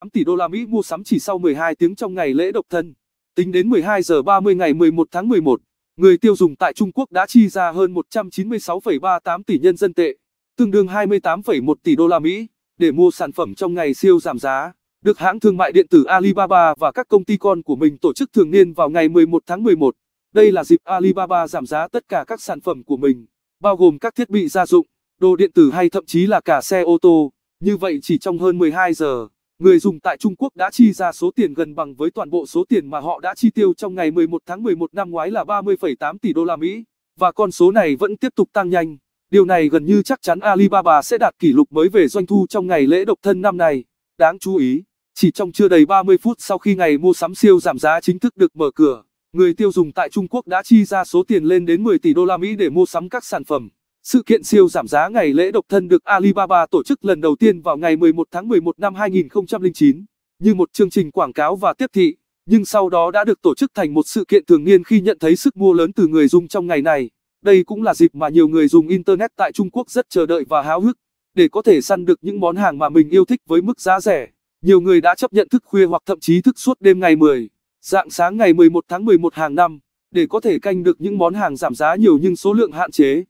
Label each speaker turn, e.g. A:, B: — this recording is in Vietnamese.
A: 8 tỷ đô la Mỹ mua sắm chỉ sau 12 tiếng trong ngày lễ độc thân. Tính đến 12 giờ 30 ngày 11 tháng 11, người tiêu dùng tại Trung Quốc đã chi ra hơn 196,38 tỷ nhân dân tệ, tương đương 28,1 tỷ đô la Mỹ, để mua sản phẩm trong ngày siêu giảm giá. Được hãng thương mại điện tử Alibaba và các công ty con của mình tổ chức thường niên vào ngày 11 tháng 11. Đây là dịp Alibaba giảm giá tất cả các sản phẩm của mình, bao gồm các thiết bị gia dụng, đồ điện tử hay thậm chí là cả xe ô tô. Như vậy chỉ trong hơn 12 giờ. Người dùng tại Trung Quốc đã chi ra số tiền gần bằng với toàn bộ số tiền mà họ đã chi tiêu trong ngày 11 tháng 11 năm ngoái là 30,8 tỷ đô la Mỹ, và con số này vẫn tiếp tục tăng nhanh. Điều này gần như chắc chắn Alibaba sẽ đạt kỷ lục mới về doanh thu trong ngày lễ độc thân năm nay. Đáng chú ý, chỉ trong chưa đầy 30 phút sau khi ngày mua sắm siêu giảm giá chính thức được mở cửa, người tiêu dùng tại Trung Quốc đã chi ra số tiền lên đến 10 tỷ đô la Mỹ để mua sắm các sản phẩm sự kiện siêu giảm giá ngày lễ độc thân được Alibaba tổ chức lần đầu tiên vào ngày 11 tháng 11 năm 2009, như một chương trình quảng cáo và tiếp thị, nhưng sau đó đã được tổ chức thành một sự kiện thường niên khi nhận thấy sức mua lớn từ người dùng trong ngày này. Đây cũng là dịp mà nhiều người dùng Internet tại Trung Quốc rất chờ đợi và háo hức, để có thể săn được những món hàng mà mình yêu thích với mức giá rẻ. Nhiều người đã chấp nhận thức khuya hoặc thậm chí thức suốt đêm ngày 10, dạng sáng ngày 11 tháng 11 hàng năm, để có thể canh được những món hàng giảm giá nhiều nhưng số lượng hạn chế.